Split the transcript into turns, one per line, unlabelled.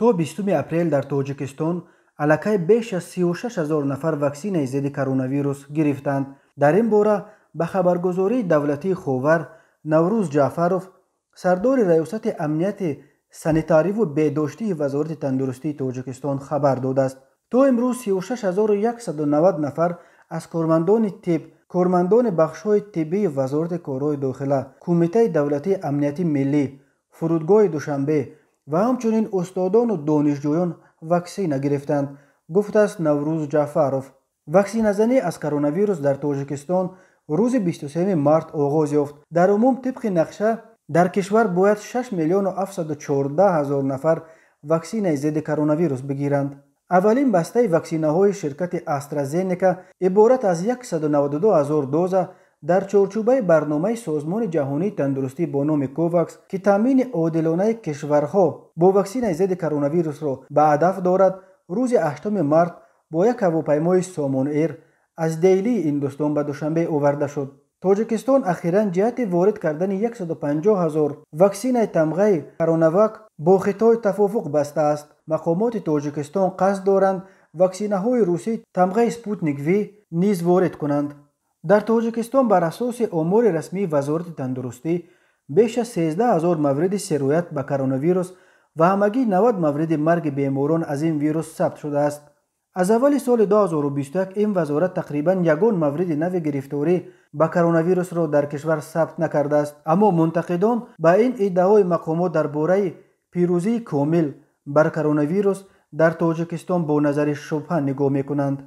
то 20 апрел дар тоҷикистон аллакай беш аз 36 0 нафар ваксинаи зидди коронавирус гирифтанд дар ин бора ба хабаргузории давлатии ховар наврӯз ҷаъфаров сардори раёсати амнияти санитариву бедоштии вазорати тандурустии тоҷикистон хабар додааст то имрӯз 36 190 нафар аз кормандони тиб кормандони бахшҳои тиббии вазорати корҳои дохила кумитаи давлатии амнияти миллӣ фурудгоҳи душанбе ва ҳамчунин устодону донишҷӯён ваксина гирифтанд гуфт аст наврӯз ҷаъфаров ваксиназанӣ аз коронавирус дар тоҷикистон рӯзи 23 март оғоз ёфт дар умум тибқи нақша дар кишвар бояд 6 млн 714 0 нафар ваксинаи зидди коронавирус бигиранд аввалин бастаи ваксинаҳои ширкати астразенека иборат аз 192 0 доза дар чорчӯбаи барномаи созмони ҷаҳонии тандурустӣ бо номи ковакс ки таъмини одилонаи кишварҳо бо ваксинаи зидди коронавирусро ба ҳадаф дорад рӯзи 8 март бо як ҳавопаймои сомонэр аз делии ҳиндустон ба душанбе оварда шуд тоҷикистон ахиран ҷиҳати ворид кардани 150 ҳазор ваксинаи тамғаи коронавак бо хитой тафофуқ бастааст мақомоти тоҷикистон қасд доранд ваксинаҳои русӣ тамғаи спутник ви низ ворид кунанд дар тоҷикистон бар асоси омори расмии вазорати тандурустӣ беш аз 13000 мавриди серояд ба коронавирус ва ҳамагӣ 90 мавриди марги беморон аз ин вирус сабт шудааст аз аввали соли 2021 ин вазорат тақрибан ягон мавриди нави гирифторӣ ба коронавирусро дар кишвар сабт накардааст аммо мунтақидон ба ин иддаҳои мақомот дар бораи пирӯзии комил бар коронавирус дар тоҷикистон бо назари шубҳа нигоҳ мекунанд